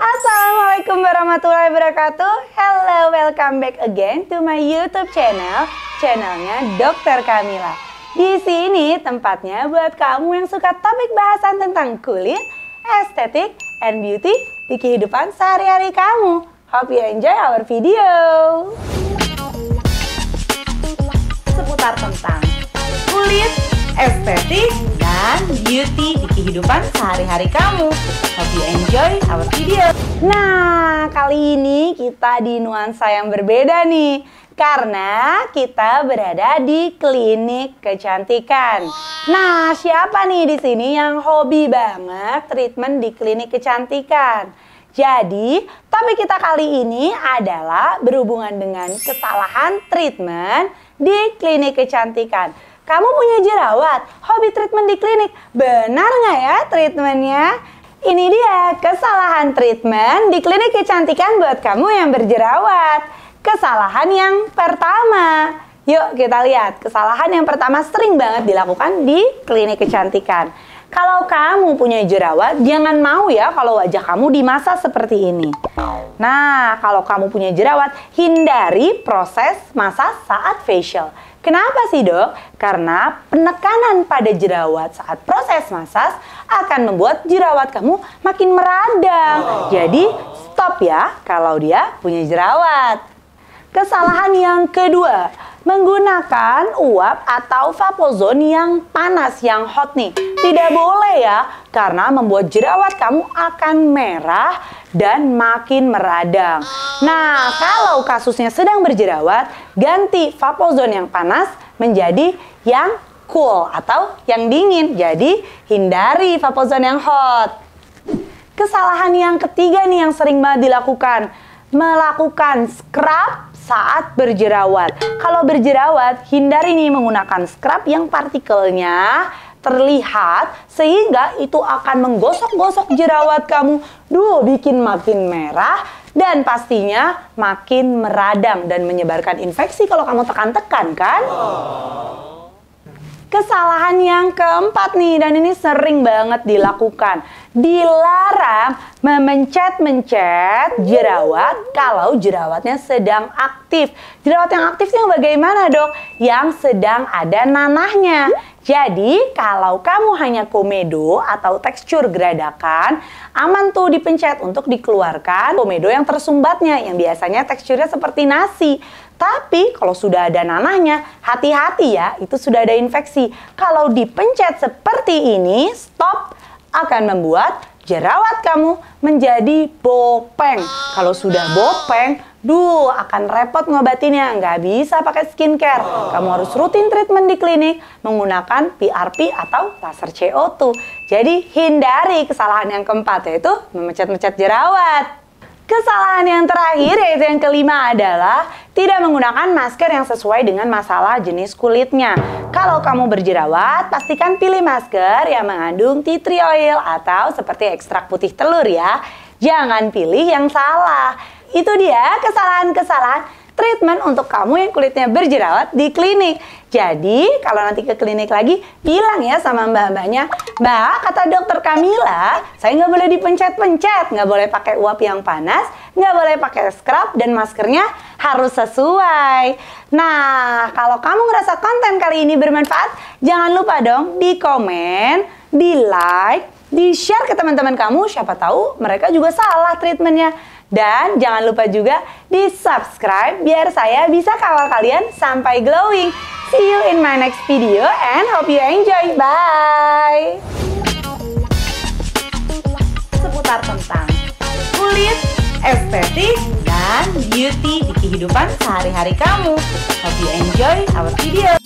Assalamualaikum warahmatullahi wabarakatuh Hello, welcome back again to my YouTube channel Channelnya Dokter Kamila Di sini tempatnya buat kamu yang suka topik bahasan tentang kulit, estetik, and beauty di kehidupan sehari-hari kamu Hope you enjoy our video Seputar tentang kulit, estetik, kesehatan, beauty di kehidupan sehari-hari kamu. Hope you enjoy our video. Nah, kali ini kita di nuansa yang berbeda nih. Karena kita berada di klinik kecantikan. Nah, siapa nih di sini yang hobi banget treatment di klinik kecantikan? Jadi, topik kita kali ini adalah berhubungan dengan kesalahan treatment di klinik kecantikan. Kamu punya jerawat, hobi treatment di klinik, benar nggak ya treatmentnya? Ini dia kesalahan treatment di klinik kecantikan buat kamu yang berjerawat. Kesalahan yang pertama. Yuk kita lihat, kesalahan yang pertama sering banget dilakukan di klinik kecantikan. Kalau kamu punya jerawat, jangan mau ya kalau wajah kamu dimasak seperti ini. Nah, kalau kamu punya jerawat, hindari proses masak saat facial. Kenapa sih dok? Karena penekanan pada jerawat saat proses masas akan membuat jerawat kamu makin meradang. Oh. Jadi stop ya kalau dia punya jerawat. Kesalahan yang kedua, menggunakan uap atau vapozon yang panas, yang hot nih. Tidak boleh ya, karena membuat jerawat kamu akan merah dan makin meradang. Nah, kalau kasusnya sedang berjerawat, ganti Vapozon yang panas menjadi yang cool atau yang dingin. Jadi, hindari Vapozon yang hot. Kesalahan yang ketiga nih yang sering banget dilakukan, melakukan scrub saat berjerawat. Kalau berjerawat, hindari nih menggunakan scrub yang partikelnya terlihat sehingga itu akan menggosok-gosok jerawat kamu. Duh, bikin makin merah dan pastinya makin meradang dan menyebarkan infeksi kalau kamu tekan-tekan kan? Kesalahan yang keempat nih dan ini sering banget dilakukan. Dilarang memencet-mencet jerawat kalau jerawatnya sedang aktif. Jerawat yang aktifnya bagaimana, Dok? Yang sedang ada nanahnya jadi, kalau kamu hanya komedo atau tekstur geradakan, aman tuh dipencet untuk dikeluarkan komedo yang tersumbatnya, yang biasanya teksturnya seperti nasi. Tapi, kalau sudah ada nanahnya, hati-hati ya, itu sudah ada infeksi. Kalau dipencet seperti ini, stop, akan membuat jerawat kamu menjadi bopeng. Kalau sudah bopeng, Duh, akan repot ngobatinnya, nggak bisa pakai skincare. Kamu harus rutin treatment di klinik menggunakan PRP atau laser CO2. Jadi hindari kesalahan yang keempat yaitu memecat-mecat jerawat. Kesalahan yang terakhir yaitu yang kelima adalah tidak menggunakan masker yang sesuai dengan masalah jenis kulitnya. Kalau kamu berjerawat, pastikan pilih masker yang mengandung tea tree oil atau seperti ekstrak putih telur ya. Jangan pilih yang salah. Itu dia kesalahan-kesalahan treatment untuk kamu yang kulitnya berjerawat di klinik. Jadi, kalau nanti ke klinik lagi, bilang ya sama mbak-mbaknya, Mbak, kata dokter Kamila, saya nggak boleh dipencet-pencet, nggak boleh pakai uap yang panas, nggak boleh pakai scrub, dan maskernya harus sesuai. Nah, kalau kamu ngerasa konten kali ini bermanfaat, jangan lupa dong di komen, di like, di share ke teman-teman kamu, siapa tahu mereka juga salah treatmentnya. Dan jangan lupa juga di subscribe biar saya bisa kawal kalian sampai glowing. See you in my next video and hope you enjoy. Bye! Seputar tentang kulit, estetik, dan beauty di kehidupan sehari-hari kamu. Hope you enjoy our video.